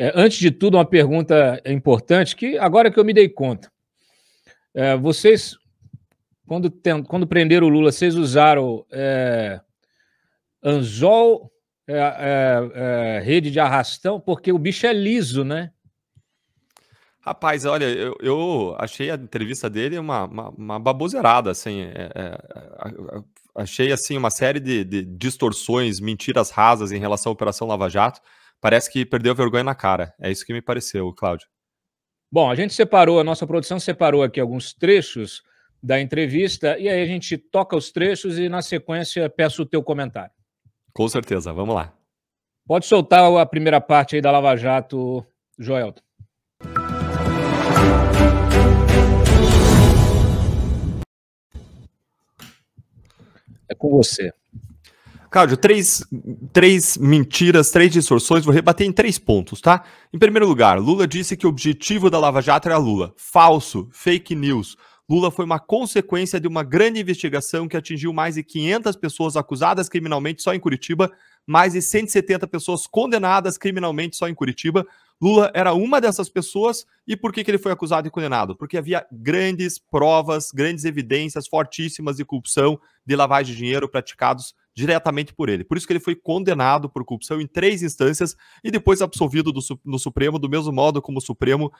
É, antes de tudo, uma pergunta importante que agora que eu me dei conta. É, vocês, quando, tem, quando prenderam o Lula, vocês usaram é, anzol, é, é, é, rede de arrastão, porque o bicho é liso, né? Rapaz, olha, eu, eu achei a entrevista dele uma, uma, uma baboseirada, assim. achei, assim, uma série de, de distorções, mentiras rasas em relação à Operação Lava Jato parece que perdeu vergonha na cara. É isso que me pareceu, Cláudio. Bom, a gente separou, a nossa produção separou aqui alguns trechos da entrevista e aí a gente toca os trechos e na sequência peço o teu comentário. Com certeza, vamos lá. Pode soltar a primeira parte aí da Lava Jato, Joel. É com você. Cláudio, três, três mentiras, três distorções, vou rebater em três pontos, tá? Em primeiro lugar, Lula disse que o objetivo da Lava Jato era Lula. Falso, fake news. Lula foi uma consequência de uma grande investigação que atingiu mais de 500 pessoas acusadas criminalmente só em Curitiba, mais de 170 pessoas condenadas criminalmente só em Curitiba, Lula era uma dessas pessoas e por que, que ele foi acusado e condenado? Porque havia grandes provas, grandes evidências fortíssimas de corrupção, de lavagem de dinheiro praticados diretamente por ele. Por isso que ele foi condenado por corrupção em três instâncias e depois absolvido do, no Supremo, do mesmo modo como o Supremo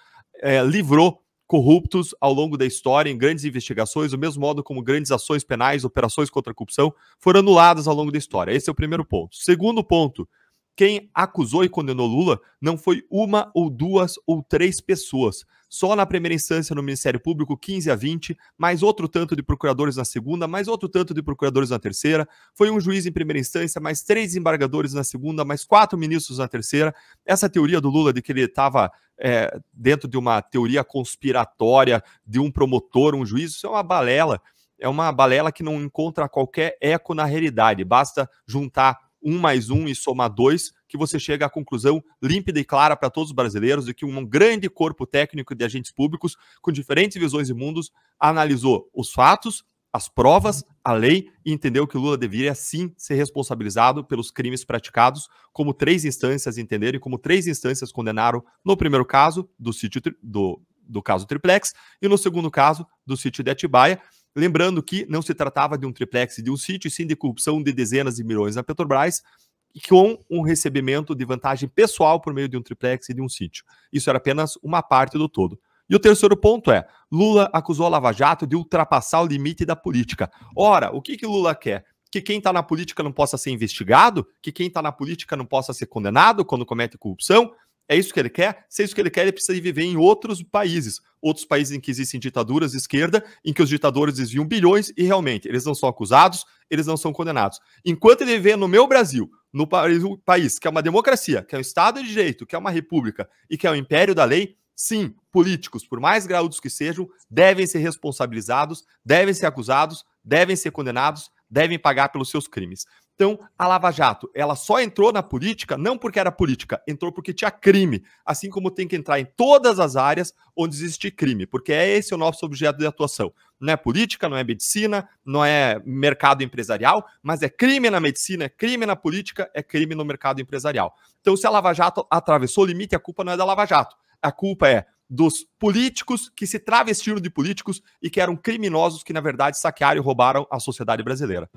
é, livrou corruptos ao longo da história em grandes investigações, do mesmo modo como grandes ações penais, operações contra a corrupção foram anuladas ao longo da história. Esse é o primeiro ponto. Segundo ponto, quem acusou e condenou Lula não foi uma ou duas ou três pessoas. Só na primeira instância no Ministério Público, 15 a 20, mais outro tanto de procuradores na segunda, mais outro tanto de procuradores na terceira. Foi um juiz em primeira instância, mais três embargadores na segunda, mais quatro ministros na terceira. Essa teoria do Lula de que ele estava é, dentro de uma teoria conspiratória de um promotor, um juiz, isso é uma balela. É uma balela que não encontra qualquer eco na realidade. Basta juntar um mais um e somar dois, que você chega à conclusão límpida e clara para todos os brasileiros de que um grande corpo técnico de agentes públicos, com diferentes visões e mundos, analisou os fatos, as provas, a lei e entendeu que Lula deveria sim ser responsabilizado pelos crimes praticados, como três instâncias entenderam e como três instâncias condenaram no primeiro caso do sítio do, do caso Triplex e no segundo caso do sítio de Atibaia. Lembrando que não se tratava de um triplex de um sítio, sim de corrupção de dezenas de milhões na Petrobras, com um recebimento de vantagem pessoal por meio de um triplex e de um sítio. Isso era apenas uma parte do todo. E o terceiro ponto é: Lula acusou a Lava Jato de ultrapassar o limite da política. Ora, o que, que Lula quer? Que quem está na política não possa ser investigado? Que quem está na política não possa ser condenado quando comete corrupção? É isso que ele quer? Se é isso que ele quer, ele precisa viver em outros países. Outros países em que existem ditaduras de esquerda, em que os ditadores desviam bilhões e realmente eles não são acusados, eles não são condenados. Enquanto ele viver no meu Brasil, no país que é uma democracia, que é um Estado de Direito, que é uma república e que é o um império da lei, sim, políticos, por mais graúdos que sejam, devem ser responsabilizados, devem ser acusados, devem ser condenados devem pagar pelos seus crimes. Então, a Lava Jato, ela só entrou na política não porque era política, entrou porque tinha crime, assim como tem que entrar em todas as áreas onde existe crime, porque é esse o nosso objeto de atuação. Não é política, não é medicina, não é mercado empresarial, mas é crime na medicina, é crime na política, é crime no mercado empresarial. Então, se a Lava Jato atravessou o limite, a culpa não é da Lava Jato. A culpa é dos políticos que se travestiram de políticos e que eram criminosos que, na verdade, saquearam e roubaram a sociedade brasileira.